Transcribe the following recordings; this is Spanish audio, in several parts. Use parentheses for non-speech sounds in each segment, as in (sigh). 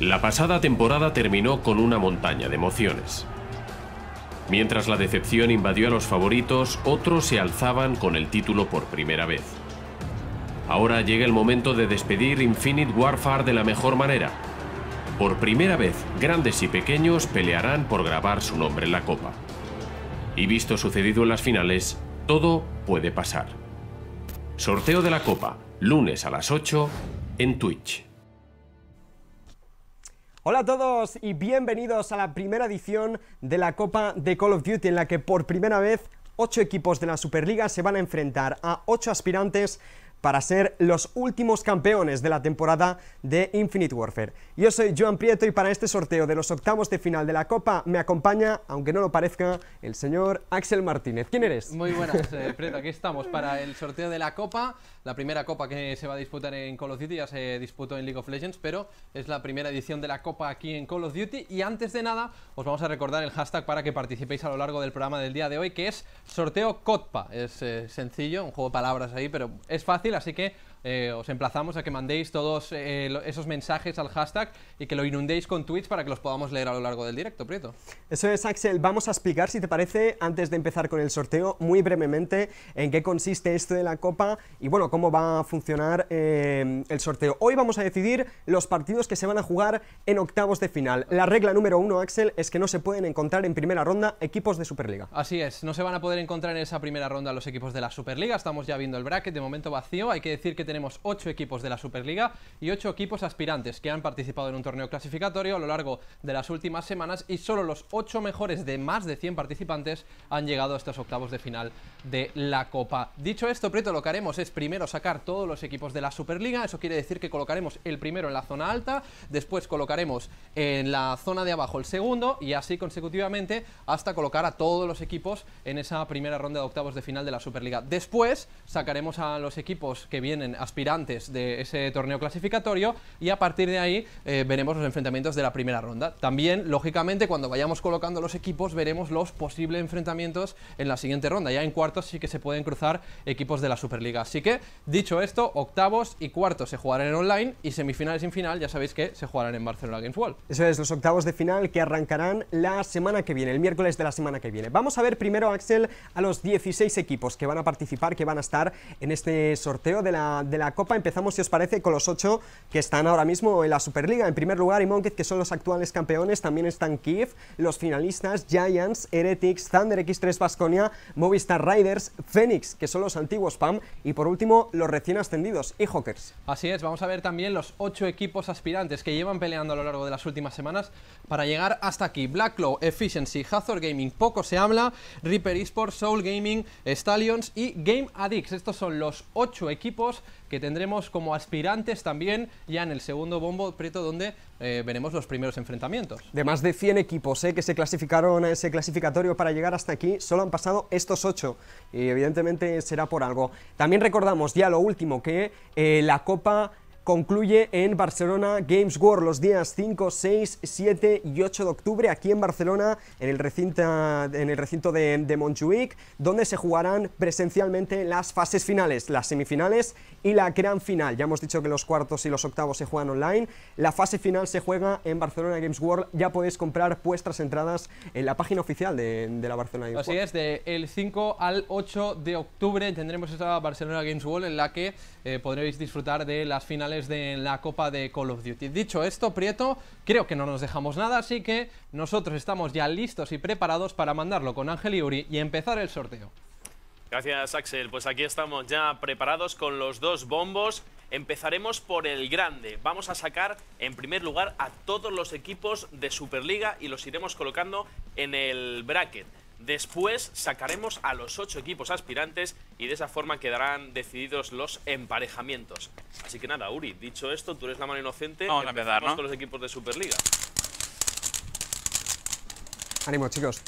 La pasada temporada terminó con una montaña de emociones. Mientras la decepción invadió a los favoritos, otros se alzaban con el título por primera vez. Ahora llega el momento de despedir Infinite Warfare de la mejor manera. Por primera vez, grandes y pequeños pelearán por grabar su nombre en la copa. Y visto sucedido en las finales, todo puede pasar. Sorteo de la copa, lunes a las 8, en Twitch. Hola a todos y bienvenidos a la primera edición de la Copa de Call of Duty en la que por primera vez ocho equipos de la Superliga se van a enfrentar a ocho aspirantes para ser los últimos campeones de la temporada de Infinite Warfare. Yo soy Joan Prieto y para este sorteo de los octavos de final de la Copa me acompaña, aunque no lo parezca, el señor Axel Martínez. ¿Quién eres? Muy buenas, (laughs) eh, Prieto. Aquí estamos para el sorteo de la Copa, la primera Copa que se va a disputar en Call of Duty, ya se disputó en League of Legends, pero es la primera edición de la Copa aquí en Call of Duty. Y antes de nada, os vamos a recordar el hashtag para que participéis a lo largo del programa del día de hoy, que es sorteo COTPA. Es eh, sencillo, un juego de palabras ahí, pero es fácil así que eh, os emplazamos a que mandéis todos eh, esos mensajes al hashtag y que lo inundéis con tweets para que los podamos leer a lo largo del directo, Prieto. Eso es, Axel. Vamos a explicar, si te parece, antes de empezar con el sorteo, muy brevemente en qué consiste esto de la Copa y, bueno, cómo va a funcionar eh, el sorteo. Hoy vamos a decidir los partidos que se van a jugar en octavos de final. La regla número uno, Axel, es que no se pueden encontrar en primera ronda equipos de Superliga. Así es, no se van a poder encontrar en esa primera ronda los equipos de la Superliga. Estamos ya viendo el bracket, de momento vacío. Hay que decir que tenemos 8 equipos de la Superliga y 8 equipos aspirantes que han participado en un torneo clasificatorio a lo largo de las últimas semanas y solo los 8 mejores de más de 100 participantes han llegado a estos octavos de final de la Copa. Dicho esto, Prieto, lo que haremos es primero sacar todos los equipos de la Superliga, eso quiere decir que colocaremos el primero en la zona alta, después colocaremos en la zona de abajo el segundo y así consecutivamente hasta colocar a todos los equipos en esa primera ronda de octavos de final de la Superliga. Después sacaremos a los equipos que vienen aspirantes de ese torneo clasificatorio y a partir de ahí eh, veremos los enfrentamientos de la primera ronda. También, lógicamente, cuando vayamos colocando los equipos veremos los posibles enfrentamientos en la siguiente ronda. Ya en cuartos sí que se pueden cruzar equipos de la Superliga. Así que, dicho esto, octavos y cuartos se jugarán en online y semifinales y final ya sabéis que se jugarán en Barcelona Games World. Eso es, los octavos de final que arrancarán la semana que viene, el miércoles de la semana que viene. Vamos a ver primero, Axel, a los 16 equipos que van a participar, que van a estar en este sorteo de la de la Copa. Empezamos, si os parece, con los ocho que están ahora mismo en la Superliga. En primer lugar, Imonkit, que son los actuales campeones, también están Kiev, los finalistas, Giants, Heretics, Thunder X3 Basconia, Movistar Riders, Phoenix, que son los antiguos PAM, y por último, los recién ascendidos, y Hawkers. Así es, vamos a ver también los ocho equipos aspirantes que llevan peleando a lo largo de las últimas semanas para llegar hasta aquí. blacklow Efficiency, Hazard Gaming, poco se habla, Reaper Esports, Soul Gaming, Stallions y Game Addicts. Estos son los ocho equipos que tendremos como aspirantes también ya en el segundo bombo, preto donde eh, veremos los primeros enfrentamientos. De más de 100 equipos eh, que se clasificaron a ese clasificatorio para llegar hasta aquí, solo han pasado estos 8 y evidentemente será por algo. También recordamos ya lo último, que eh, la Copa concluye en Barcelona Games World los días 5, 6, 7 y 8 de octubre aquí en Barcelona, en el recinto, en el recinto de, de Montjuic, donde se jugarán presencialmente las fases finales, las semifinales y la gran final. Ya hemos dicho que los cuartos y los octavos se juegan online. La fase final se juega en Barcelona Games World. Ya podéis comprar vuestras entradas en la página oficial de, la Barcelona Games Así World. Así es, de 5 al 8 de octubre tendremos esta Barcelona Games World en la que eh, podréis disfrutar de las finales de la Copa de Call of Duty. Dicho esto, Prieto, creo que no nos dejamos nada, así que nosotros estamos ya listos y preparados para mandarlo con Ángel y y empezar el sorteo. Gracias, Axel. Pues aquí estamos ya preparados con los dos bombos. Empezaremos por el grande. Vamos a sacar en primer lugar a todos los equipos de Superliga y los iremos colocando en el bracket. Después sacaremos a los ocho equipos aspirantes y de esa forma quedarán decididos los emparejamientos. Así que nada, Uri, dicho esto, tú eres la mano inocente. Vamos a empezar, ¿no? con los equipos de Superliga. Ánimo, chicos.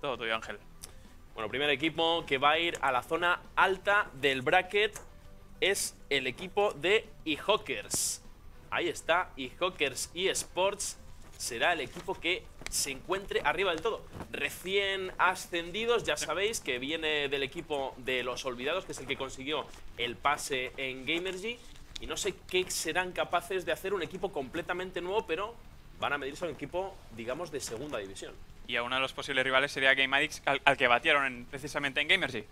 Todo tuyo, Ángel. Bueno, primer equipo que va a ir a la zona alta del bracket es el equipo de E-Hawkers. Ahí está, eHawkers eSports será el equipo que se encuentre arriba del todo. Recién ascendidos, ya sabéis que viene del equipo de los olvidados, que es el que consiguió el pase en Gamergy. Y no sé qué serán capaces de hacer un equipo completamente nuevo, pero van a medirse a un equipo, digamos, de segunda división. Y a uno de los posibles rivales sería Game Addicts, al, que batieron precisamente en Gamergy.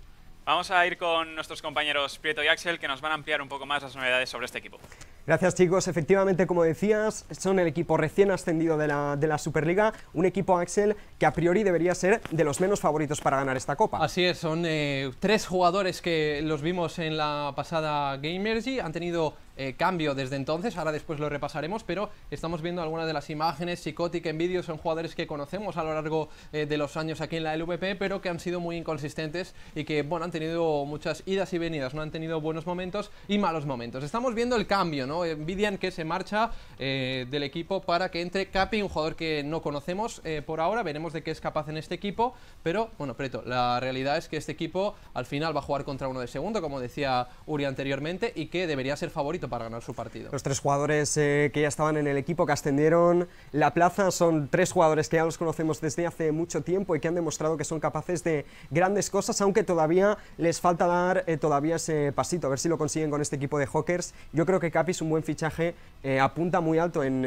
Vamos a ir con nuestros compañeros Prieto y Axel, que nos van a ampliar un poco más las novedades sobre este equipo. Gracias chicos, efectivamente como decías, son el equipo recién ascendido de la, de la, Superliga, un equipo Axel que a priori debería ser de los menos favoritos para ganar esta copa. Así es, son eh, tres jugadores que los vimos en la pasada Gamergy, han tenido eh, cambio desde entonces, ahora después lo repasaremos, pero estamos viendo algunas de las imágenes, psicóticas, en vídeo, son jugadores que conocemos a lo largo eh, de los años aquí en la LVP, pero que han sido muy inconsistentes y que, bueno, han tenido muchas idas y venidas, no han tenido buenos momentos y malos momentos. Estamos viendo el cambio, ¿no? Envidian eh, que se marcha del equipo para que entre Capi, un jugador que no conocemos por ahora, veremos de qué es capaz en este equipo, pero, bueno, Preto, la realidad es que este equipo al final va a jugar contra uno de segundo, como decía Uri anteriormente, y que debería ser favorito para ganar su partido. Los tres jugadores eh, que ya estaban en el equipo, que ascendieron la plaza, son tres jugadores que ya los conocemos desde hace mucho tiempo y que han demostrado que son capaces de grandes cosas, aunque todavía les falta dar eh, todavía ese pasito, a ver si lo consiguen con este equipo de Hawkers. Yo creo que Capis, un buen fichaje, eh, apunta muy alto en...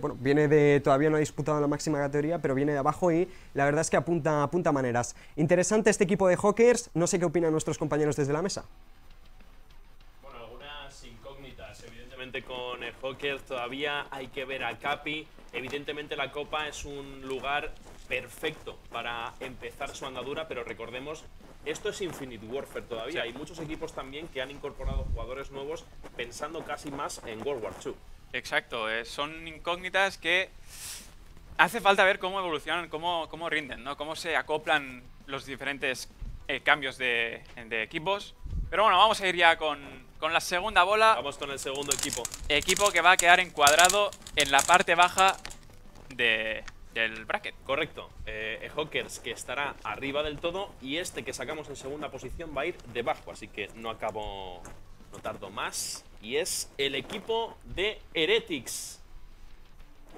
bueno, viene de... todavía no ha disputado la máxima categoría, pero viene de abajo y la verdad es que apunta, apunta maneras. Interesante este equipo de Hawkers, no sé qué opinan nuestros compañeros desde la mesa. con el hocker todavía hay que ver a Capi. Evidentemente la Copa es un lugar perfecto para empezar su andadura, pero recordemos, esto es Infinite Warfare todavía. Hay muchos equipos también que han incorporado jugadores nuevos pensando casi más en World War II. Exacto, eh, son incógnitas que hace falta ver cómo evolucionan, cómo, rinden, ¿no? cómo se acoplan los diferentes eh, cambios de equipos. Pero bueno, vamos a ir ya con, con la segunda bola. Vamos con el segundo equipo. Equipo que va a quedar encuadrado en la parte baja de, del bracket. Correcto. Eh, Hawkers que estará arriba del todo y este que sacamos en segunda posición va a ir debajo. Así que no acabo, no tardo más. Y es el equipo de Heretics.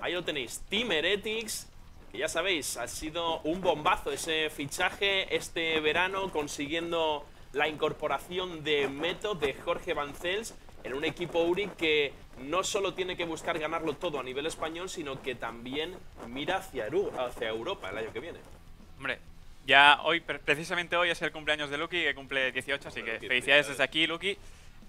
Ahí lo tenéis, Team Heretics. Que ya sabéis, ha sido un bombazo ese fichaje este verano consiguiendo la incorporación de Meto, de Jorge Bancels, en un equipo Uri que no solo tiene que buscar ganarlo todo a nivel español, sino que también mira hacia, hacia Europa el año que viene. Hombre, ya hoy, precisamente hoy es el cumpleaños de Lucky, que cumple 18, así que felicidades desde aquí, Lucky.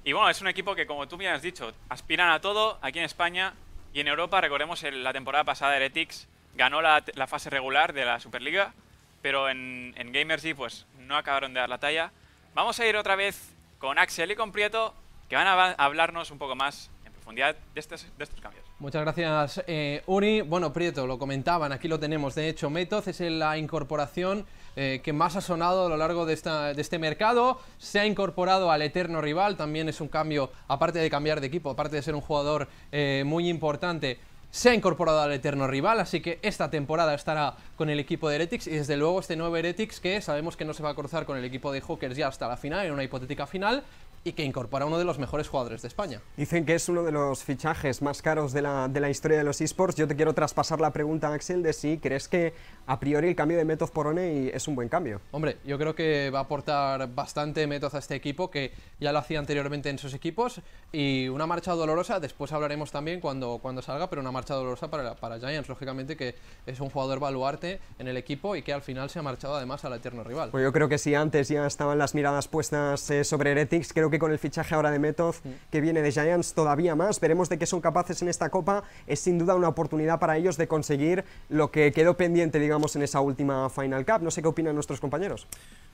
Y bueno, es un equipo que, como tú me has dicho, aspiran a todo aquí en España y en Europa. Recordemos la temporada pasada Etix ganó la, fase regular de la Superliga, pero en, en y pues no acabaron de dar la talla. Vamos a ir otra vez con Axel y con Prieto, que van a hablarnos un poco más en profundidad de estos, cambios. Muchas gracias, eh, Uri. Bueno, Prieto, lo comentaban, aquí lo tenemos. De hecho, Metoz es la incorporación eh, que más ha sonado a lo largo de, este mercado. Se ha incorporado al eterno rival, también es un cambio, aparte de cambiar de equipo, aparte de ser un jugador eh, muy importante se ha incorporado al eterno rival, así que esta temporada estará con el equipo de Heretics y desde luego este nuevo Heretics que sabemos que no se va a cruzar con el equipo de Hawkers ya hasta la final, en una hipotética final, y que incorpora a uno de los mejores jugadores de España. Dicen que es uno de los fichajes más caros de la, de la historia de los esports. Yo te quiero traspasar la pregunta, Axel, de si crees que a priori el cambio de Metoz por One es un buen cambio. Hombre, yo creo que va a aportar bastante Metoz a este equipo, que ya lo hacía anteriormente en sus equipos, y una marcha dolorosa, después hablaremos también cuando, cuando salga, pero una marcha dolorosa para, para Giants, lógicamente, que es un jugador baluarte en el equipo y que al final se ha marchado además al eterno rival. Pues yo creo que si antes ya estaban las miradas puestas eh, sobre Heretics, creo que con el fichaje ahora de Method mm. que viene de Giants, todavía más. Veremos de qué son capaces en esta Copa. Es sin duda una oportunidad para ellos de conseguir lo que quedó pendiente, digamos, en esa última Final Cup. No sé qué opinan nuestros compañeros.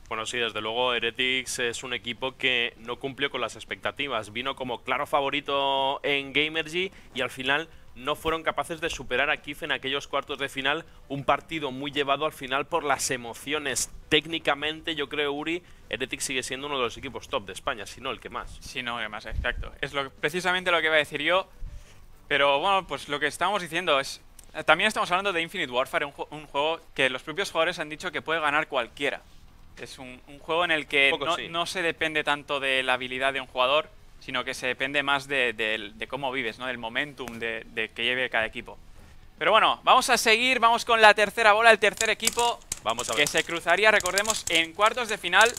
Bueno, sí, desde luego Heretics es un equipo que no cumplió con las expectativas. Vino como claro favorito en Gamergy y al final no fueron capaces de superar a Kif en aquellos cuartos de final, un partido muy llevado al final por las emociones. Técnicamente, yo creo, Uri, Heretic sigue siendo uno de los equipos top de España, si no el que más. Si no el que más, exacto. Es lo, precisamente lo que iba a decir yo, pero bueno, pues lo que estamos diciendo es... También estamos hablando de Infinite Warfare, un, juego que los propios jugadores han dicho que puede ganar cualquiera. Es un, juego en el que no, no se depende tanto de la habilidad de un jugador, sino que se depende más de, cómo vives, ¿no? Del momentum de, que lleve cada equipo. Pero bueno, vamos a seguir, vamos con la tercera bola, el tercer equipo. Vamos a Que se cruzaría, recordemos, en cuartos de final,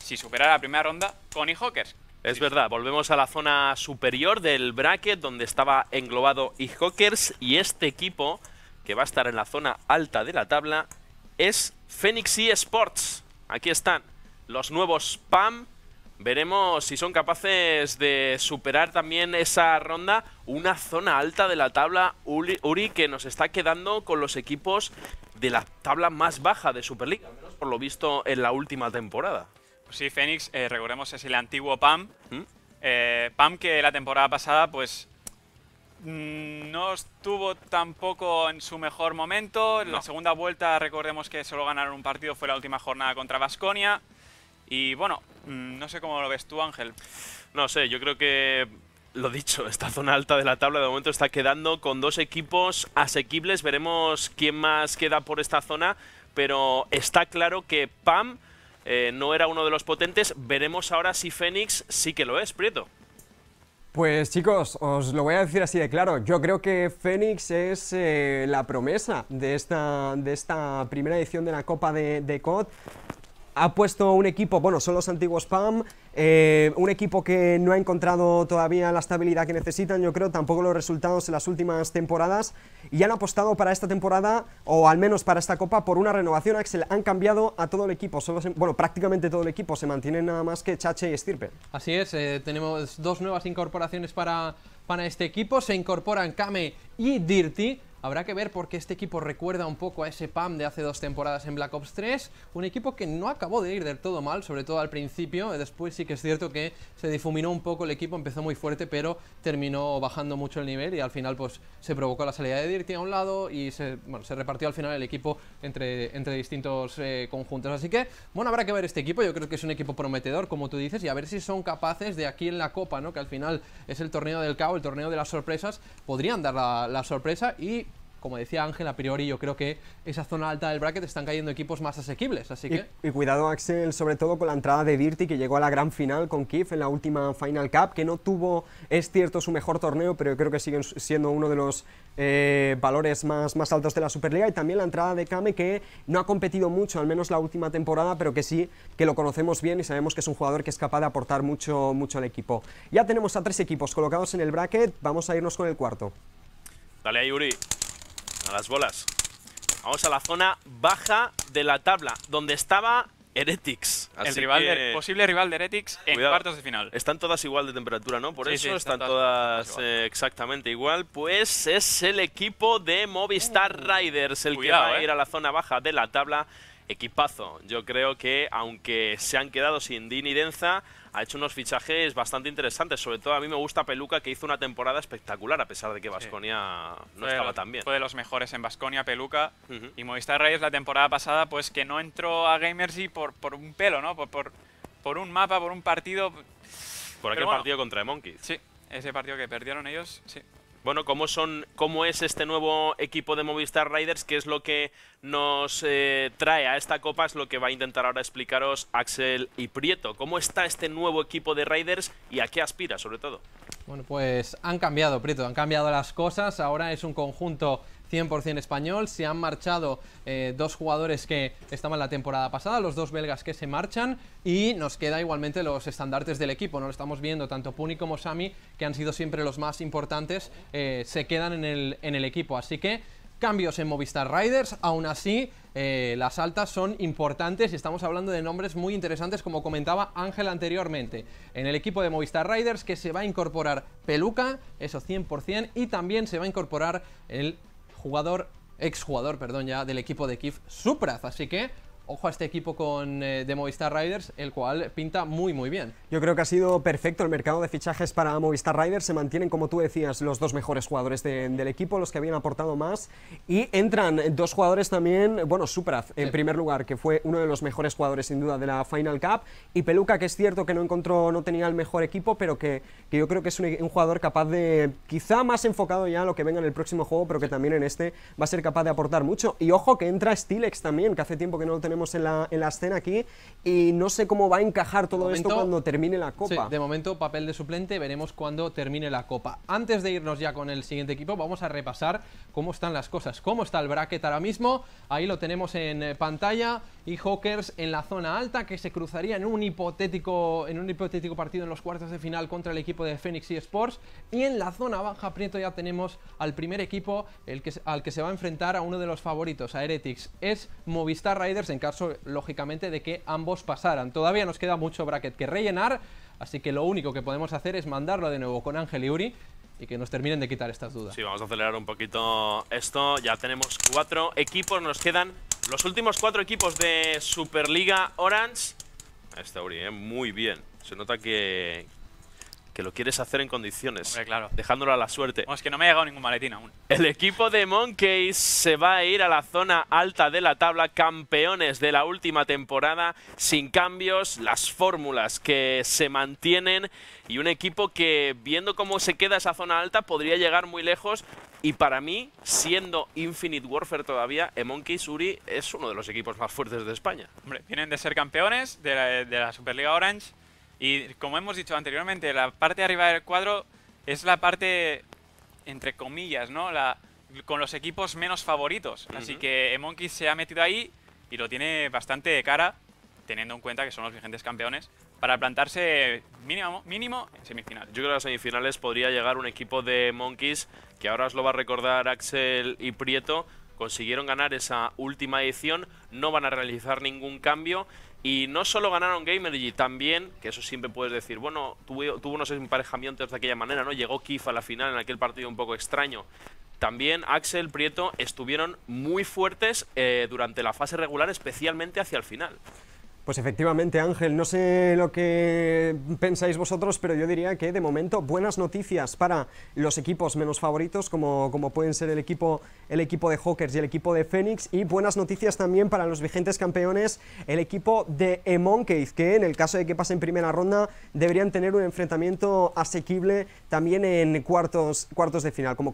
si superara la primera ronda, con e Es verdad, volvemos a la zona superior del bracket donde estaba englobado E-Hawkers y este equipo que va a estar en la zona alta de la tabla es Phoenix Sports Aquí están los nuevos PAM, Veremos si son capaces de superar también esa ronda, una zona alta de la tabla Uri, que nos está quedando con los equipos de la tabla más baja de Superliga, al por lo visto en la última temporada. sí, Fénix, eh, recordemos es el antiguo PAM. ¿Mm? Eh, PAM que la temporada pasada pues mm, no estuvo tampoco en su mejor momento. En la segunda vuelta recordemos que solo ganaron un partido, fue la última jornada contra Vasconia. Y bueno, mm, no sé cómo lo ves tú, Ángel. No sé, yo creo que lo dicho, esta zona alta de la tabla de momento está quedando con dos equipos asequibles. Veremos quién más queda por esta zona, pero está claro que Pam eh, no era uno de los potentes. Veremos ahora si Fénix sí que lo es, Prieto. Pues chicos, os lo voy a decir así de claro, yo creo que Fénix es eh, la promesa de esta, de esta primera edición de la Copa de, de COD ha puesto un equipo, bueno, son los antiguos PAM, eh, un equipo que no ha encontrado todavía la estabilidad que necesitan, yo creo, tampoco los resultados en las últimas temporadas, y han apostado para esta temporada, o al menos para esta copa, por una renovación, Axel, han cambiado a todo el equipo, bueno, prácticamente todo el equipo, se mantienen nada más que Chache y Estirpe. Así es, eh, tenemos dos nuevas incorporaciones para, para este equipo, se incorporan Kame y Dirty, Habrá que ver porque este equipo recuerda un poco a ese PAM de hace dos temporadas en Black Ops 3, un equipo que no acabó de ir del todo mal, sobre todo al principio, después sí que es cierto que se difuminó un poco el equipo, empezó muy fuerte, pero terminó bajando mucho el nivel y al final pues se provocó la salida de Dirty a un lado y se, repartió al final el equipo entre, distintos eh, conjuntos. Así que, bueno, habrá que ver este equipo, yo creo que es un equipo prometedor, como tú dices, y a ver si son capaces de aquí en la Copa, ¿no? que al final es el torneo del cabo, el torneo de las sorpresas, podrían dar la, la sorpresa y como decía Ángel, a priori yo creo que esa zona alta del bracket están cayendo equipos más asequibles, así que... Y, cuidado Axel, sobre todo con la entrada de Dirty que llegó a la gran final con Kif en la última Final Cup, que no tuvo, es cierto, su mejor torneo, pero creo que siguen siendo uno de los eh, valores más, más altos de la Superliga y también la entrada de Kame que no ha competido mucho, al menos la última temporada, pero que sí, que lo conocemos bien y sabemos que es un jugador que es capaz de aportar mucho, mucho al equipo. Ya tenemos a tres equipos colocados en el bracket, vamos a irnos con el cuarto. Dale Yuri las bolas. Vamos a la zona baja de la tabla, donde estaba Heretics. el rival posible rival de Heretics en cuartos de final. Están todas igual de temperatura, ¿no? Por eso están, todas, eh, exactamente igual. Pues es el equipo de Movistar uh. Riders el que va a eh. ir a la zona baja de la tabla. Equipazo. Yo creo que, aunque se han quedado sin Dini Denza, ha hecho unos fichajes bastante interesantes. Sobre todo a mí me gusta Peluca, que hizo una temporada espectacular, a pesar de que Vasconia no estaba tan bien. Fue de los mejores en Vasconia, Peluca. Y Movistar Reyes la temporada pasada, pues que no entró a Gamersy por, por un pelo, ¿no? Por, por, un mapa, por un partido. Por aquel partido contra Monkey. Sí, ese partido que perdieron ellos, sí. Bueno, ¿cómo, son, ¿cómo es este nuevo equipo de Movistar Riders? ¿Qué es lo que nos eh, trae a esta copa? Es lo que va a intentar ahora explicaros Axel y Prieto. ¿Cómo está este nuevo equipo de Riders y a qué aspira sobre todo? Bueno, pues han cambiado, Prieto, han cambiado las cosas. Ahora es un conjunto 100% español. Se han marchado eh, dos jugadores que estaban la temporada pasada, los dos belgas que se marchan y nos queda igualmente los estandartes del equipo. No lo estamos viendo, tanto Puni como Sami, que han sido siempre los más importantes, eh, se quedan en el, equipo. Así que cambios en Movistar Riders, aún así eh, las altas son importantes y estamos hablando de nombres muy interesantes como comentaba Ángel anteriormente. En el equipo de Movistar Riders que se va a incorporar Peluca, eso 100%, y también se va a incorporar el jugador, exjugador, perdón, ya del equipo de Kif Supraz. Así que ojo a este equipo con, eh, de Movistar Riders, el cual pinta muy, muy bien. Yo creo que ha sido perfecto el mercado de fichajes para Movistar Riders. Se mantienen, como tú decías, los dos mejores jugadores del equipo, los que habían aportado más. Y entran dos jugadores también, bueno, Supraz, en primer lugar, que fue uno de los mejores jugadores, sin duda, de la Final Cup. Y Peluca, que es cierto que no encontró, no tenía el mejor equipo, pero que, que yo creo que es un, jugador capaz de, quizá más enfocado ya a lo que venga en el próximo juego, pero que también en este va a ser capaz de aportar mucho. Y ojo que entra Stilex también, que hace tiempo que no lo tenemos en la, escena aquí y no sé cómo va a encajar todo esto cuando termine la Copa. de momento, papel de suplente, veremos cuando termine la Copa. Antes de irnos ya con el siguiente equipo, vamos a repasar cómo están las cosas, cómo está el bracket ahora mismo. Ahí lo tenemos en eh, pantalla y Hawkers en la zona alta que se cruzaría en un hipotético, en un hipotético partido en los cuartos de final contra el equipo de Phoenix Sports y en la zona baja Prieto ya tenemos al primer equipo al que se va a enfrentar a uno de los favoritos, a Heretics, es Movistar Riders en caso lógicamente de que ambos pasaran. Todavía nos queda mucho bracket que rellenar, así que lo único que podemos hacer es mandarlo de nuevo con Ángel y Uri y que nos terminen de quitar estas dudas. Sí, vamos a acelerar un poquito esto. Ya tenemos cuatro equipos, nos quedan los últimos cuatro equipos de Superliga Orange. Ahí está Uri, eh, muy bien. Se nota que, que lo quieres hacer en condiciones. Dejándolo a la suerte. es que no me ha llegado ningún maletín aún. El equipo de Monkeys se va a ir a la zona alta de la tabla, campeones de la última temporada, sin cambios, las fórmulas que se mantienen y un equipo que, viendo cómo se queda esa zona alta, podría llegar muy lejos y para mí, siendo Infinite Warfare todavía, Monkeys Suri es uno de los equipos más fuertes de España. Hombre, vienen de ser campeones de la, Superliga Orange. Y como hemos dicho anteriormente, la parte de arriba del cuadro es la parte, entre comillas, ¿no? La, con los equipos menos favoritos. Así que Monkeys se ha metido ahí y lo tiene bastante de cara, teniendo en cuenta que son los vigentes campeones, para plantarse mínimo, mínimo en semifinales. Yo creo que en las semifinales podría llegar un equipo de Monkeys que ahora os lo va a recordar Axel y Prieto, consiguieron ganar esa última edición, no van a realizar ningún cambio. Y no solo ganaron Gamergy, también, que eso siempre puedes decir, bueno, tuvo, unos emparejamientos de aquella manera, ¿no? Llegó Kif a la final en aquel partido un poco extraño. También Axel, Prieto estuvieron muy fuertes eh, durante la fase regular, especialmente hacia el final. Pues efectivamente, Ángel, no sé lo que pensáis vosotros, pero yo diría que de momento buenas noticias para los equipos menos favoritos, como, pueden ser el equipo, el equipo de Hawkers y el equipo de Phoenix, y buenas noticias también para los vigentes campeones, el equipo de Emonkeith, que en el caso de que pasen primera ronda deberían tener un enfrentamiento asequible también en cuartos, cuartos de final, como,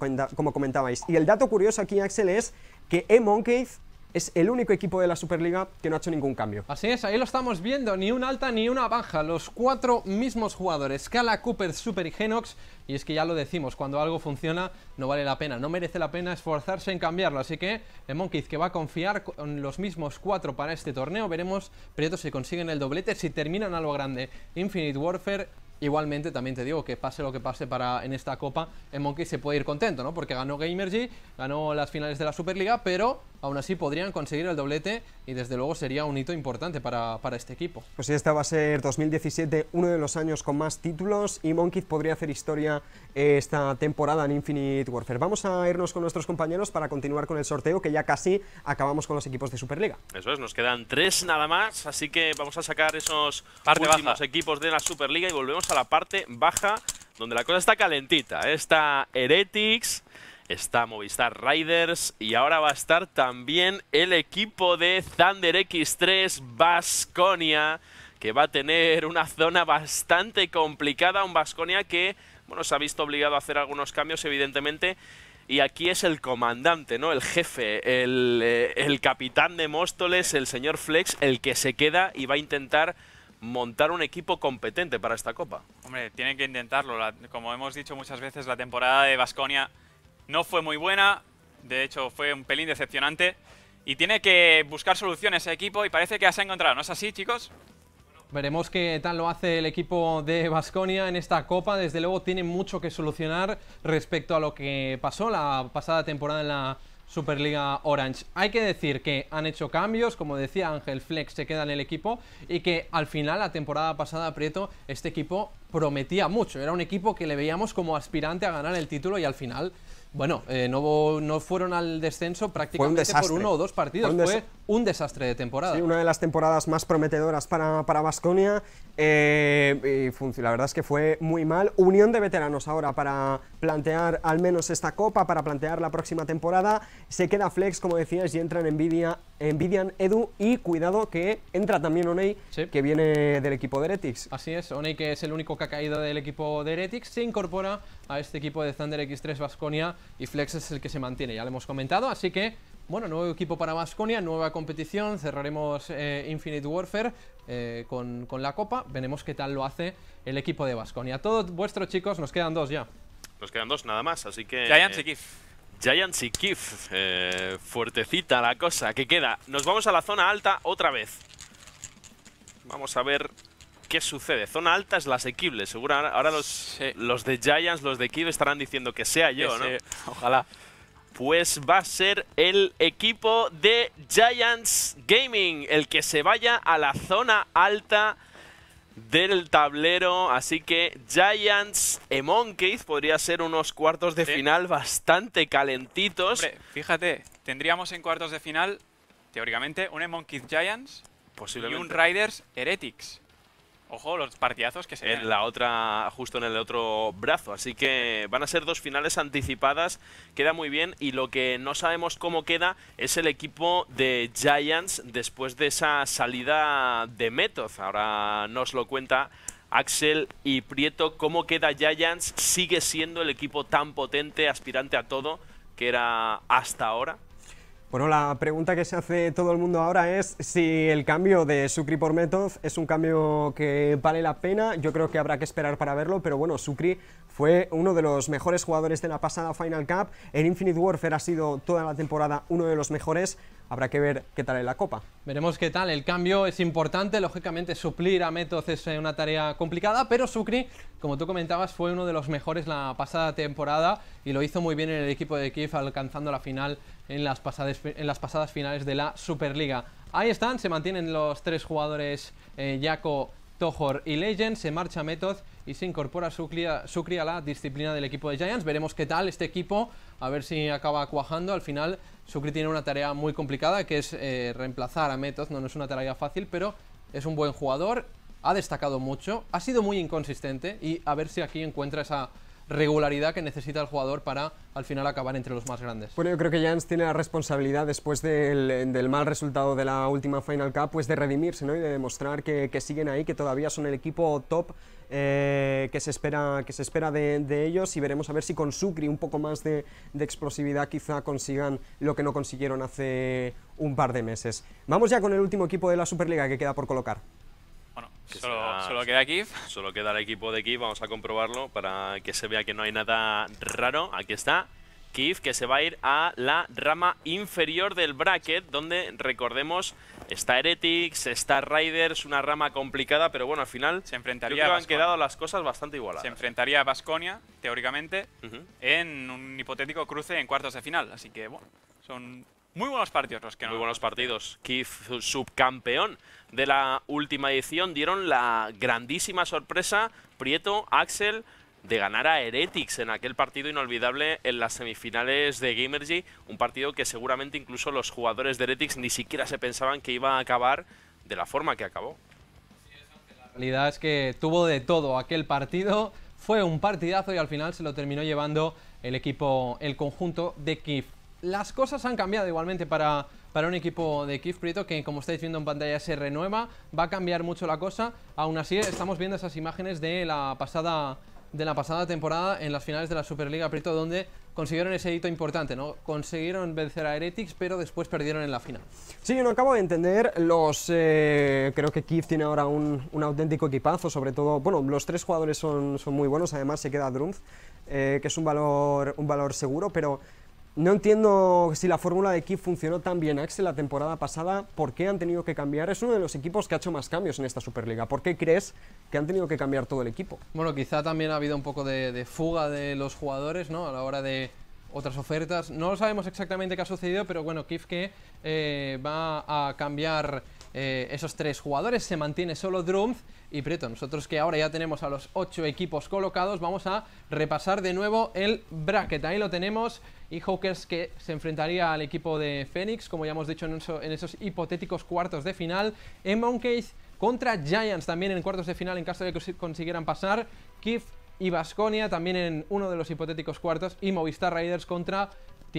comentabais. Y el dato curioso aquí, Axel, es que Emonkeith es el único equipo de la Superliga que no ha hecho ningún cambio. Así es, ahí lo estamos viendo, ni una alta ni una baja, los cuatro mismos jugadores, Kala, Cooper, Super y Genox, y es que ya lo decimos, cuando algo funciona no vale la pena, no merece la pena esforzarse en cambiarlo, así que eh, Monkeys que va a confiar en los mismos cuatro para este torneo, veremos Prieto si consiguen el doblete, si terminan algo grande Infinite Warfare, Igualmente también te digo que pase lo que pase para en esta copa, en eh, Monkey se puede ir contento, ¿no? Porque ganó Gamergy, ganó las finales de la Superliga, pero aún así podrían conseguir el doblete y desde luego sería un hito importante para, este equipo. Pues sí, este va a ser 2017 uno de los años con más títulos y Monkeys podría hacer historia eh, esta temporada en Infinite Warfare. Vamos a irnos con nuestros compañeros para continuar con el sorteo que ya casi acabamos con los equipos de Superliga. Eso es, nos quedan tres nada más, así que vamos a sacar esos últimos equipos de la Superliga y volvemos a la parte baja donde la cosa está calentita. Está Heretics, está Movistar Riders y ahora va a estar también el equipo de Thunder X3 Basconia, que va a tener una zona bastante complicada, un Basconia que bueno, se ha visto obligado a hacer algunos cambios evidentemente. Y aquí es el comandante, ¿no? El jefe, el, eh, el capitán de Móstoles, el señor Flex, el que se queda y va a intentar montar un equipo competente para esta copa. Hombre, tiene que intentarlo. como hemos dicho muchas veces, la temporada de Basconia no fue muy buena, de hecho fue un pelín decepcionante. Y tiene que buscar soluciones ese equipo y parece que ya se ha encontrado, ¿no es así, chicos? Veremos qué tal lo hace el equipo de Basconia en esta Copa. Desde luego tiene mucho que solucionar respecto a lo que pasó la pasada temporada en la Superliga Orange. Hay que decir que han hecho cambios, como decía Ángel Flex se queda en el equipo y que al final la temporada pasada Prieto este equipo prometía mucho. Era un equipo que le veíamos como aspirante a ganar el título y al final bueno, eh, no, no, fueron al descenso prácticamente por uno o dos partidos. Fue un, desastre de temporada. Sí, una de las temporadas más prometedoras para, para eh, la verdad es que fue muy mal. Unión de veteranos ahora para plantear al menos esta copa, para plantear la próxima temporada. Se queda Flex, como decías, y entran envidia envidian Edu. Y cuidado que entra también Onei que viene del equipo de Heretics. Así es, Oney, que es el único que ha caído del equipo de Heretics, se incorpora a este equipo de Thunder X3 Vasconia y Flex es el que se mantiene, ya lo hemos comentado, así que bueno, nuevo equipo para Vasconia, nueva competición, cerraremos eh, Infinite Warfare eh, con, la copa, veremos qué tal lo hace el equipo de Vasconia. Todos vuestros, chicos, nos quedan dos ya. Nos quedan dos nada más, así que... Giants y eh, Giants y fuertecita la cosa que queda. Nos vamos a la zona alta otra vez. Vamos a ver ¿Qué sucede? Zona alta es la asequible. Seguro ahora los, los de Giants, los de Kiev estarán diciendo que sea yo, ¿no? Ojalá. Pues va a ser el equipo de Giants Gaming el que se vaya a la zona alta del tablero. Así que Giants e Monkeys podría ser unos cuartos de final bastante calentitos. Hombre, fíjate, tendríamos en cuartos de final, teóricamente, un e Monkeys Giants y un Riders Heretics. Ojo, los partidazos que se En la otra, justo en el otro brazo. Así que van a ser dos finales anticipadas. Queda muy bien. Y lo que no sabemos cómo queda es el equipo de Giants después de esa salida de Method. Ahora nos lo cuenta Axel y Prieto. ¿Cómo queda Giants? Sigue siendo el equipo tan potente, aspirante a todo, que era hasta ahora. Bueno, la pregunta que se hace todo el mundo ahora es si el cambio de Sucri por Method es un cambio que vale la pena. Yo creo que habrá que esperar para verlo, pero bueno, Sucri fue uno de los mejores jugadores de la pasada Final Cup. En Infinite Warfare ha sido toda la temporada uno de los mejores habrá que ver qué tal es la Copa. Veremos qué tal, el cambio es importante, lógicamente suplir a Metoz es eh, una tarea complicada, pero Sucri, como tú comentabas, fue uno de los mejores la pasada temporada y lo hizo muy bien en el equipo de Kiev, alcanzando la final en las, pasadas, en las pasadas finales de la Superliga. Ahí están, se mantienen los tres jugadores, Yako, eh, Tohor y Legend, se marcha Metoz y se incorpora Sucri a la disciplina del equipo de Giants. Veremos qué tal este equipo, a ver si acaba cuajando. Al final, Sucri tiene una tarea muy complicada que es eh, reemplazar a Metoz. No, es una tarea fácil, pero es un buen jugador. Ha destacado mucho, ha sido muy inconsistente y a ver si aquí encuentra esa regularidad que necesita el jugador para al final acabar entre los más grandes. Bueno, yo creo que Jans tiene la responsabilidad después del, mal resultado de la última Final Cup, pues de redimirse ¿no? y de demostrar que siguen ahí, que todavía son el equipo top eh, que se espera, que se espera de, ellos y veremos a ver si con Sucri un poco más de, explosividad quizá consigan lo que no consiguieron hace un par de meses. Vamos ya con el último equipo de la Superliga que queda por colocar. Bueno, solo, queda Kif. Solo queda el equipo de Kif, vamos a comprobarlo para que se vea que no hay nada raro. Aquí está, Kif que se va a ir a la rama inferior del bracket, donde recordemos está Heretics, está Riders, una rama complicada, pero bueno, al final se enfrentaría han quedado las cosas bastante igualadas. Se enfrentaría a Basconia, teóricamente, en un hipotético cruce en cuartos de final, así que bueno, son muy buenos partidos los que Muy buenos partidos. Kif subcampeón de la última edición, dieron la grandísima sorpresa. Prieto, Axel, de ganar a Heretics en aquel partido inolvidable en las semifinales de Gamergy, un partido que seguramente incluso los jugadores de Heretics ni siquiera se pensaban que iba a acabar de la forma que acabó. La realidad es que tuvo de todo aquel partido, fue un partidazo y al final se lo terminó llevando el equipo, el conjunto de Kif. Las cosas han cambiado igualmente para para un equipo de Kif que como estáis viendo en pantalla se renueva, va a cambiar mucho la cosa, aún así estamos viendo esas imágenes de la pasada de la pasada temporada en las finales de la Superliga Prieto, donde consiguieron ese hito importante, ¿no? Consiguieron vencer a Heretics, pero después perdieron en la final. Sí, yo no acabo de entender los... Eh, creo que Keith tiene ahora un, auténtico equipazo, sobre todo... Bueno, los tres jugadores son, muy buenos, además se queda Drumf, eh, que es un valor, un valor seguro, pero... No entiendo si la fórmula de Kif funcionó tan bien Axel la temporada pasada, ¿por qué han tenido que cambiar? Es uno de los equipos que ha hecho más cambios en esta Superliga. ¿Por qué crees que han tenido que cambiar todo el equipo? Bueno, quizá también ha habido un poco de, fuga de los jugadores, ¿no? A la hora de otras ofertas. No sabemos exactamente qué ha sucedido, pero bueno, Kif que eh, va a cambiar eh, esos tres jugadores, se mantiene solo Drumz y Preto. Nosotros que ahora ya tenemos a los ocho equipos colocados, vamos a repasar de nuevo el bracket. Ahí lo tenemos y Hawkers que se enfrentaría al equipo de Phoenix, como ya hemos dicho en, esos hipotéticos cuartos de final. En Mountcase contra Giants también en cuartos de final en caso de que consiguieran pasar. Kif y Basconia también en uno de los hipotéticos cuartos y Movistar Raiders contra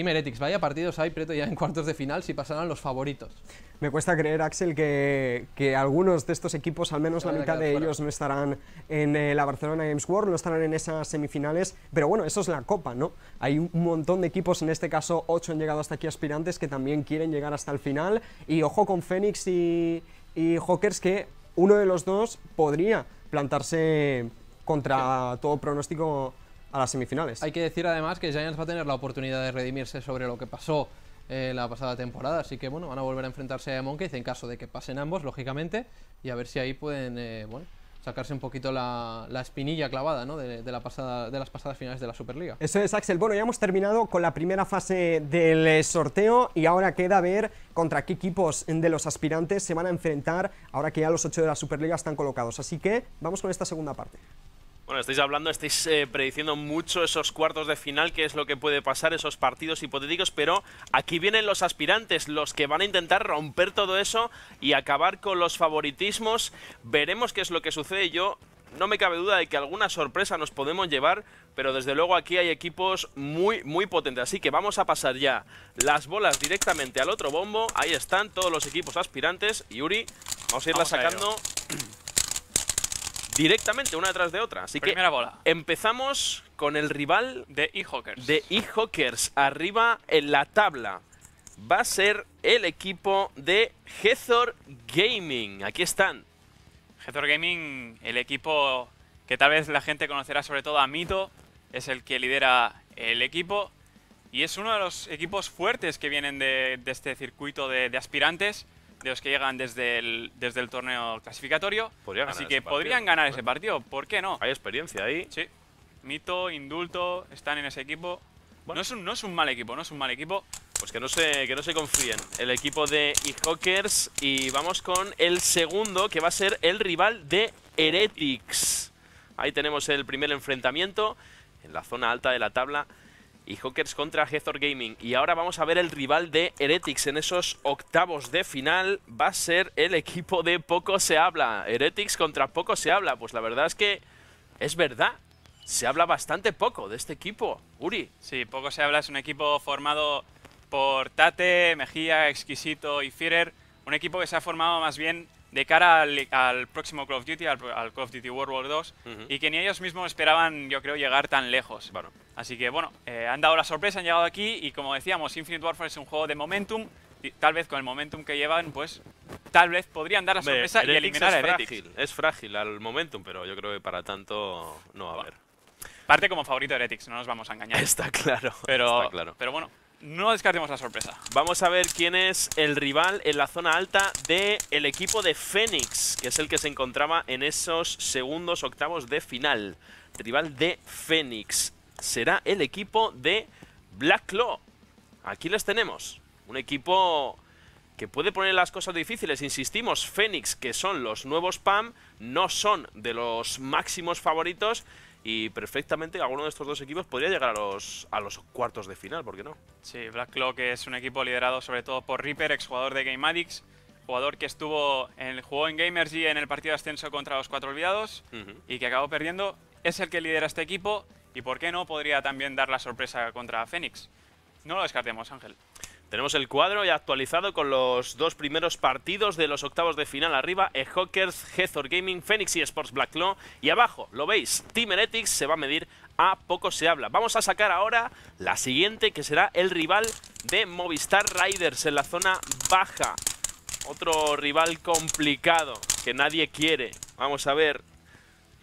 Team vaya partidos hay, Preto, ya en cuartos de final si pasaran los favoritos. Me cuesta creer, Axel, que, algunos de estos equipos, al menos la mitad de ellos, no estarán en eh, la Barcelona Games World, no estarán en esas semifinales, pero bueno, eso es la Copa, ¿no? Hay un montón de equipos, en este caso ocho han llegado hasta aquí aspirantes, que también quieren llegar hasta el final, y ojo con Fénix y, y Hawkers, que uno de los dos podría plantarse contra todo pronóstico a las semifinales. Hay que decir además que Giants va a tener la oportunidad de redimirse sobre lo que pasó eh, la pasada temporada, así que bueno, van a volver a enfrentarse a Monkeys en caso de que pasen ambos, lógicamente, y a ver si ahí pueden eh, sacarse un poquito la, espinilla clavada de, la pasada, de las pasadas finales de la Superliga. Eso es, Axel. Bueno, ya hemos terminado con la primera fase del eh, sorteo y ahora queda ver contra qué equipos de los aspirantes se van a enfrentar ahora que ya los ocho de la Superliga están colocados. Así que vamos con esta segunda parte. Bueno, estáis hablando, estáis eh, prediciendo mucho esos cuartos de final, qué es lo que puede pasar, esos partidos hipotéticos, pero aquí vienen los aspirantes, los que van a intentar romper todo eso y acabar con los favoritismos. Veremos qué es lo que sucede. Yo no me cabe duda de que alguna sorpresa nos podemos llevar, pero desde luego aquí hay equipos muy, muy potentes. Así que vamos a pasar ya las bolas directamente al otro bombo. Ahí están todos los equipos aspirantes. Yuri, vamos a irla sacando. (clears throat) directamente una detrás de otra. Así Primera que bola. empezamos con el rival de eHawkers. De eHawkers, arriba en la tabla. Va a ser el equipo de Hezor Gaming. Aquí están. Hezor Gaming, el equipo que tal vez la gente conocerá sobre todo a Mito, es el que lidera el equipo y es uno de los equipos fuertes que vienen de, este circuito de aspirantes que llegan desde el, desde el torneo clasificatorio. así que podrían ganar ese partido, ¿por qué no? Hay experiencia ahí. Sí. Mito, Indulto, están en ese equipo. Bueno. No, es un, no es un mal equipo, no es un mal equipo. Pues que no se, que no se confíen. El equipo de e-Hawkers. y vamos con el segundo, que va a ser el rival de Heretics. Ahí tenemos el primer enfrentamiento en la zona alta de la tabla y Hawkers contra Hector Gaming. Y ahora vamos a ver el rival de Heretics en esos octavos de final. Va a ser el equipo de Poco Se Habla. Heretics contra Poco Se Habla. Pues la verdad es que es verdad. Se habla bastante poco de este equipo, Uri. Sí, Poco Se Habla es un equipo formado por Tate, Mejía, Exquisito y Fierer Un equipo que se ha formado más bien de cara al, próximo Call of Duty, al, Call of Duty World War 2, y que ni ellos mismos esperaban, yo creo, llegar tan lejos. Así que bueno, eh, han dado la sorpresa, han llegado aquí y como decíamos, Infinite Warfare es un juego de momentum. tal vez con el momentum que llevan, pues tal vez podrían dar la sorpresa y eliminar a Heretics. Frágil, es frágil al momentum, pero yo creo que para tanto no va a haber. Parte como favorito de Heretics, no nos vamos a engañar. Está claro. Pero, claro. pero bueno, no descartemos la sorpresa. Vamos a ver quién es el rival en la zona alta del equipo de Fénix, que es el que se encontraba en esos segundos octavos de final. Rival de Fénix será el equipo de Black Claw. Aquí los tenemos. Un equipo que puede poner las cosas difíciles. Insistimos, Fénix, que son los nuevos PAM, no son de los máximos favoritos. Y perfectamente alguno de estos dos equipos podría llegar a los, a los cuartos de final, ¿por qué no? Sí, Black Claw, que es un equipo liderado sobre todo por Reaper, exjugador de Game Addicts, jugador que estuvo en, el juego en y en el partido de ascenso contra los Cuatro Olvidados y que acabó perdiendo. Es el que lidera este equipo, y por qué no podría también dar la sorpresa contra Fénix. No lo descartemos, Ángel. Tenemos el cuadro ya actualizado con los dos primeros partidos de los octavos de final. Arriba, e Hawkers, Gaming, Phoenix y Sports Black Claw. Y abajo, lo veis, Team Heretics se va a medir a Poco Se Habla. Vamos a sacar ahora la siguiente, que será el rival de Movistar Riders en la zona baja. Otro rival complicado que nadie quiere. Vamos a ver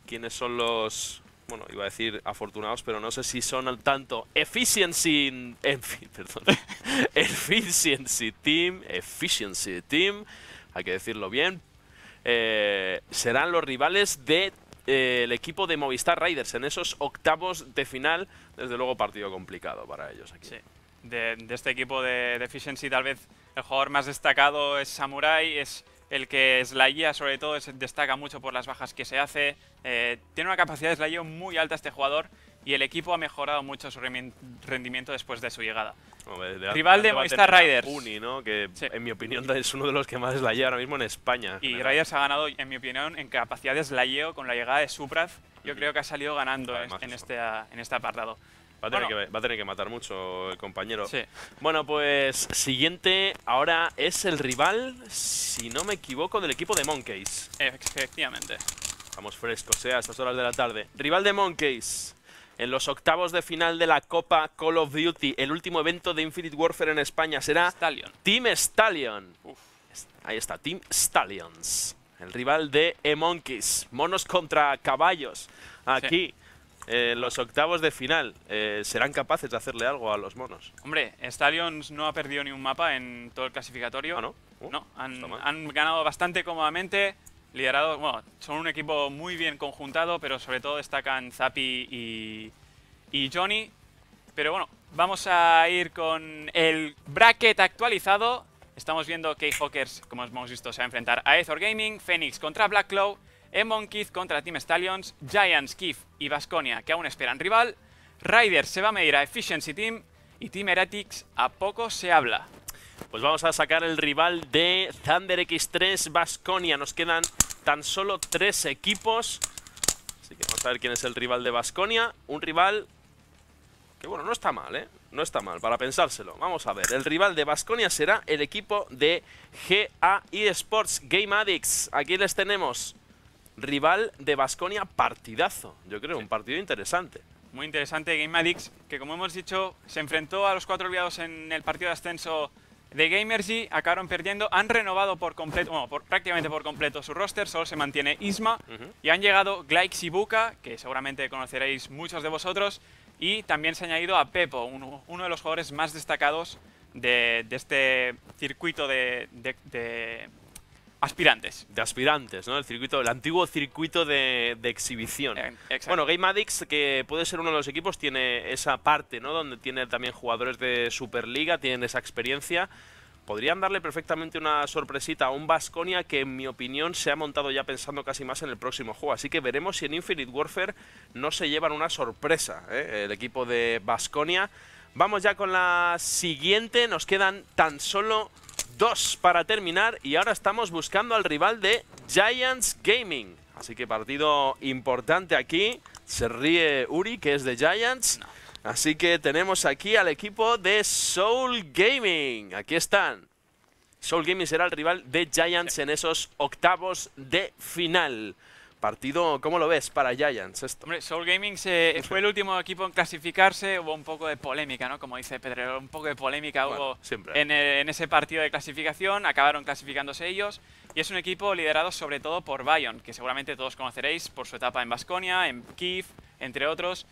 quiénes son los bueno, iba a decir afortunados, pero no sé si son al tanto. Efficiency, en fin, (laughs) perdón. (laughs) efficiency Team, Efficiency Team, hay que decirlo bien. Eh, serán los rivales del de, eh, el equipo de Movistar Riders en esos octavos de final. Desde luego, partido complicado para ellos aquí. Sí. De, este equipo de, de Efficiency, tal vez el jugador más destacado es Samurai, es el que es guía sobre todo se destaca mucho por las bajas que se hace. Eh, tiene una capacidad de slayeo muy alta este jugador y el equipo ha mejorado mucho su rendimiento después de su llegada. Rival de Movistar Riders. Que en mi opinión (laughs) es uno de los que más slayea ahora mismo en España. Y Riders ha ganado, en mi opinión, en capacidad de slayeo con la llegada de Supraz. Yo creo que ha salido ganando en, este, este, en este apartado. Va a, tener que, matar mucho el compañero. Bueno, pues siguiente. Ahora es el rival, si no me equivoco, del equipo de Monkeys. Efectivamente. Estamos frescos, sea estas horas de la tarde. Rival de Monkeys. En los octavos de final de la Copa Call of Duty, el último evento de Infinite Warfare en España será Team Stallion. Ahí está, Team Stallions. El rival de E-Monkeys. Monos contra caballos. Aquí. Eh, los octavos de final eh, serán capaces de hacerle algo a los monos. Hombre, Stallions no ha perdido ni un mapa en todo el clasificatorio. Ah, no? Uh, han, ganado bastante cómodamente, liderado, bueno, son un equipo muy bien conjuntado, pero sobre todo destacan Zapi y, y Johnny. Pero bueno, vamos a ir con el bracket actualizado. Estamos viendo que Hawkers, como hemos visto, se va a enfrentar a Aether Gaming, Phoenix contra Black Claw, Emmon Keith contra Team Stallions, Giants, Keith y Vasconia que aún esperan rival, Riders se va a medir a Efficiency Team y Team Heretics a poco se habla. Pues vamos a sacar el rival de Thunder X3 Vasconia. Nos quedan tan solo tres equipos. Así que vamos a ver quién es el rival de Vasconia. Un rival que, bueno, no está mal, ¿eh? No está mal, para pensárselo. Vamos a ver. El rival de Vasconia será el equipo de GA e Sports Game Addicts. Aquí les tenemos rival de Basconia partidazo. Yo creo, un partido interesante. Muy interesante, Game Addicts, que como hemos dicho, se enfrentó a los cuatro olvidados en el partido de ascenso de Gamergy, acabaron perdiendo, han renovado por completo, prácticamente por completo su roster, solo se mantiene Isma, y han llegado Glaix y Buka, que seguramente conoceréis muchos de vosotros, y también se ha añadido a Pepo, uno, de los jugadores más destacados de, este circuito de Aspirantes. De aspirantes, ¿no? El circuito, el antiguo circuito de, exhibición. Eh, bueno, Game Addicts, que puede ser uno de los equipos, tiene esa parte, ¿no? Donde tiene también jugadores de Superliga, tienen esa experiencia. Podrían darle perfectamente una sorpresita a un Vasconia que, en mi opinión, se ha montado ya pensando casi más en el próximo juego. Así que veremos si en Infinite Warfare no se llevan una sorpresa ¿eh? el equipo de Vasconia. Vamos ya con la siguiente. Nos quedan tan solo Dos para terminar y ahora estamos buscando al rival de Giants Gaming. Así que partido importante aquí. Se ríe Uri, que es de Giants. Así que tenemos aquí al equipo de Soul Gaming. Aquí están. Soul Gaming será el rival de Giants en esos octavos de final. Partido, ¿cómo lo ves para Giants esto? Hombre, Soul Gaming (laughs) fue el último equipo en clasificarse, hubo un poco de polémica, ¿no? Como dice Pedrero, un poco de polémica hubo En, en, ese partido de clasificación, acabaron clasificándose ellos, y es un equipo liderado sobre todo por Bayon, que seguramente todos conoceréis por su etapa en Basconia, en Kiev, entre otros,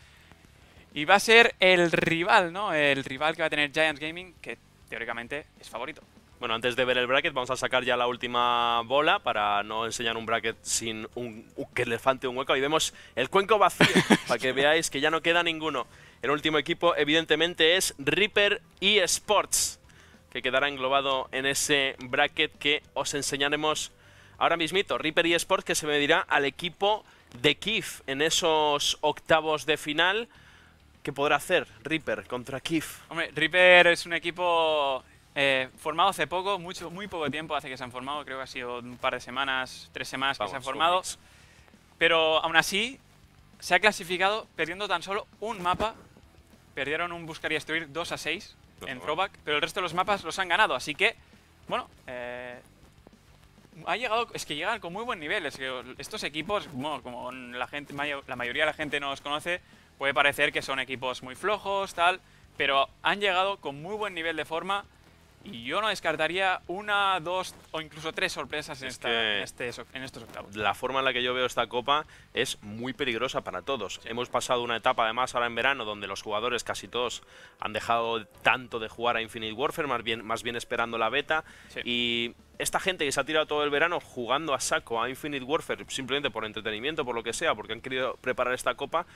y va a ser el rival, ¿no? El rival que va a tener Giants Gaming, que teóricamente es favorito. Bueno, antes de ver el bracket, vamos a sacar ya la última bola para no enseñar un bracket sin un, elefante que un hueco. Y vemos el cuenco vacío, (laughs) para que veáis que ya no queda ninguno. El último equipo, evidentemente, es Reaper eSports, que quedará englobado en ese bracket que os enseñaremos ahora mismito. Reaper eSports que se medirá al equipo de Kif en esos octavos de final. ¿Qué podrá hacer Reaper contra Kif? Hombre, Reaper es un equipo eh, formado hace poco, mucho, muy poco tiempo hace que se han formado, creo que ha sido un par de semanas, tres semanas que se han formado. Pero aún así, se ha clasificado perdiendo tan solo un mapa. Perdieron un buscar y destruir 2 a 6 en throwback, pero el resto de los mapas los han ganado. Así que, bueno, eh, ha llegado, es que llegan con muy buen nivel. Es que estos equipos, como la, gente, la mayoría de la gente no los conoce, puede parecer que son equipos muy flojos, tal, pero han llegado con muy buen nivel de forma y yo no descartaría una, dos o incluso tres sorpresas en, esta, este, en, estos octavos. La forma en la que yo veo esta copa es muy peligrosa para todos. Hemos pasado una etapa, además, ahora en verano, donde los jugadores casi todos han dejado tanto de jugar a Infinite Warfare, más bien, más bien esperando la beta. Y esta gente que se ha tirado todo el verano jugando a saco a Infinite Warfare, simplemente por entretenimiento, por lo que sea, porque han querido preparar esta copa,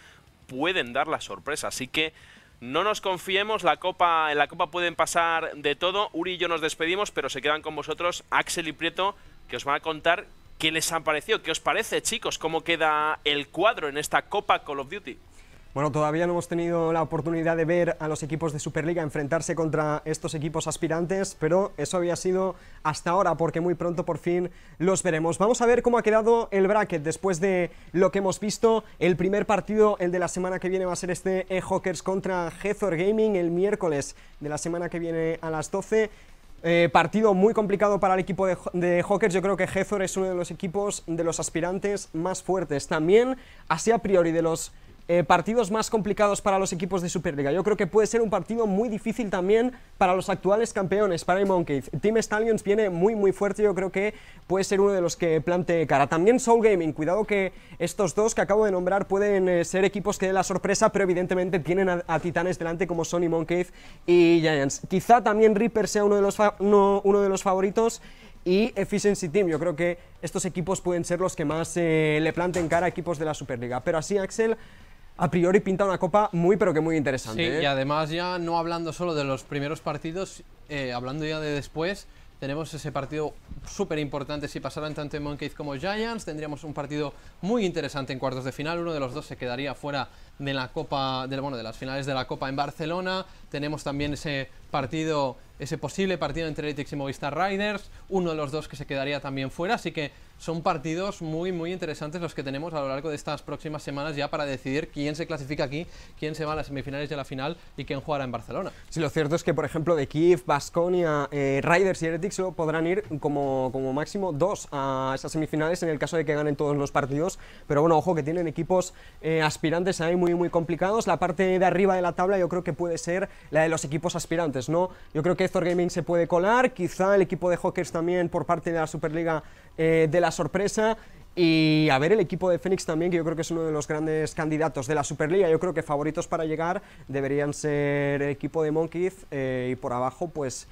pueden dar la sorpresa. Así que no nos confiemos, la copa, en la copa pueden pasar de todo. Uri y yo nos despedimos, pero se quedan con vosotros Axel y Prieto, que os van a contar qué les ha parecido, qué os parece, chicos, cómo queda el cuadro en esta Copa Call of Duty. Bueno, todavía no hemos tenido la oportunidad de ver a los equipos de Superliga enfrentarse contra estos equipos aspirantes, pero eso había sido hasta ahora, porque muy pronto por fin los veremos. Vamos a ver cómo ha quedado el bracket después de lo que hemos visto. El primer partido, el de la semana que viene, va a ser este E-Hawkers contra Hezor Gaming el miércoles de la semana que viene a las 12. Eh, partido muy complicado para el equipo de, Hawkers. Yo creo que Hezor es uno de los equipos de los aspirantes más fuertes. También así a Priori de los eh, partidos más complicados para los equipos de Superliga. Yo creo que puede ser un partido muy difícil también para los actuales campeones, para el Monkeys. Team Stallions viene muy muy fuerte, yo creo que puede ser uno de los que plante cara. También Soul Gaming, cuidado que estos dos que acabo de nombrar pueden eh, ser equipos que de la sorpresa, pero evidentemente tienen a, titanes delante como Sony Monkeys y Giants. Quizá también Reaper sea uno de los, uno, de los favoritos y Efficiency Team. Yo creo que estos equipos pueden ser los que más eh, le planten cara a equipos de la Superliga. Pero así, Axel, a priori pinta una copa muy pero que muy interesante. ¿eh? y además ya no hablando solo de los primeros partidos, eh, hablando ya de después, tenemos ese partido súper importante si pasaran tanto en como Giants, tendríamos un partido muy interesante en cuartos de final, uno de los dos se quedaría fuera de la Copa, del bueno, de las finales de la Copa en Barcelona, tenemos también ese partido, ese posible partido entre Etix y Movistar Riders, uno de los dos que se quedaría también fuera, así que son partidos muy, muy interesantes los que tenemos a lo largo de estas próximas semanas ya para decidir quién se clasifica aquí, quién se va a las semifinales y a la final y quién jugará en Barcelona. Sí, lo cierto es que, por ejemplo, de Kiev, Basconia, eh, Riders y Heretics solo podrán ir como, como máximo dos a esas semifinales en el caso de que ganen todos los partidos. Pero bueno, ojo que tienen equipos eh, aspirantes ahí muy, muy complicados. La parte de arriba de la tabla yo creo que puede ser la de los equipos aspirantes, ¿no? Yo creo que Thor Gaming se puede colar, quizá el equipo de Hawkers también por parte de la Superliga eh, de la sorpresa. Y a ver el equipo de Fénix también, que yo creo que es uno de los grandes candidatos de la Superliga. Yo creo que favoritos para llegar deberían ser equipo de Monkeys eh, y por abajo, pues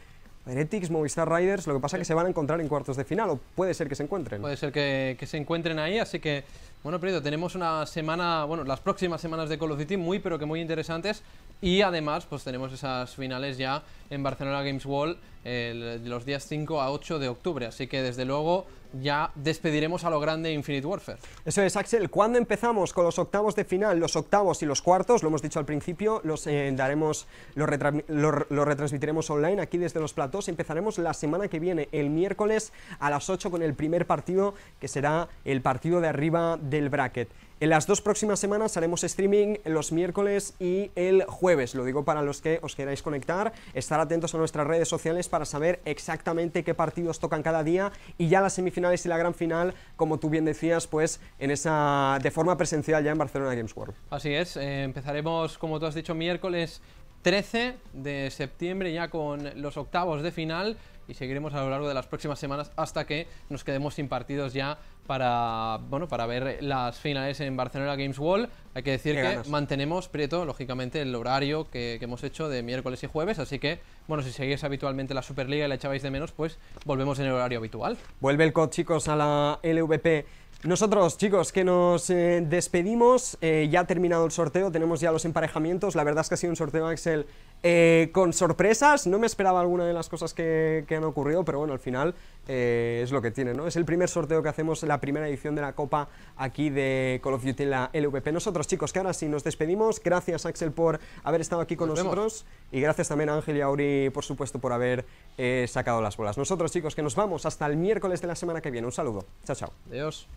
Heretics, Movistar Riders. Lo que pasa es que se van a encontrar en cuartos de final, o puede ser que se encuentren. Puede ser que, se encuentren ahí, así que bueno, Pedro, tenemos una semana, bueno, las próximas semanas de Call of Duty muy, pero que muy interesantes. Y además, pues tenemos esas finales ya en Barcelona Games Wall los días 5 a 8 de octubre. Así que desde luego ya despediremos a lo grande Infinite Warfare. Eso es, Axel. cuando empezamos con los octavos de final? Los octavos y los cuartos, lo hemos dicho al principio, los, eh, daremos, los, retransmitiremos online aquí desde los platós. Empezaremos la semana que viene, el miércoles a las 8 con el primer partido, que será el partido de arriba del bracket. En las dos próximas semanas haremos streaming los miércoles y el jueves. Lo digo para los que os queráis conectar, estar atentos a nuestras redes sociales para saber exactamente qué partidos tocan cada día y ya las semifinales y la gran final, como tú bien decías, pues en esa de forma presencial ya en Barcelona Games World. Así es, eh, empezaremos como tú has dicho miércoles 13 de septiembre ya con los octavos de final y seguiremos a lo largo de las próximas semanas hasta que nos quedemos sin partidos ya para, bueno, para ver las finales en Barcelona Games Wall. Hay que decir que mantenemos, Prieto, lógicamente el horario que, hemos hecho de miércoles y jueves, así que, bueno, si seguís habitualmente la Superliga y la echabais de menos, pues volvemos en el horario habitual. Vuelve el COD, chicos, a la LVP. Nosotros, chicos, que nos eh, despedimos, eh, ya ha terminado el sorteo, tenemos ya los emparejamientos, la verdad es que ha sido un sorteo, Axel, eh, con sorpresas, no me esperaba alguna de las cosas que, han ocurrido, pero bueno, al final eh, es lo que tiene, ¿no? Es el primer sorteo que hacemos, la primera edición de la Copa aquí de Call of Duty la LVP. Nosotros, chicos, que ahora sí nos despedimos. Gracias, Axel, por haber estado aquí con nosotros. Y gracias también a Ángel y a Auri, por supuesto, por haber eh, sacado las bolas. Nosotros, chicos, que nos vamos hasta el miércoles de la semana que viene. Un saludo. Chao, chao. Adiós.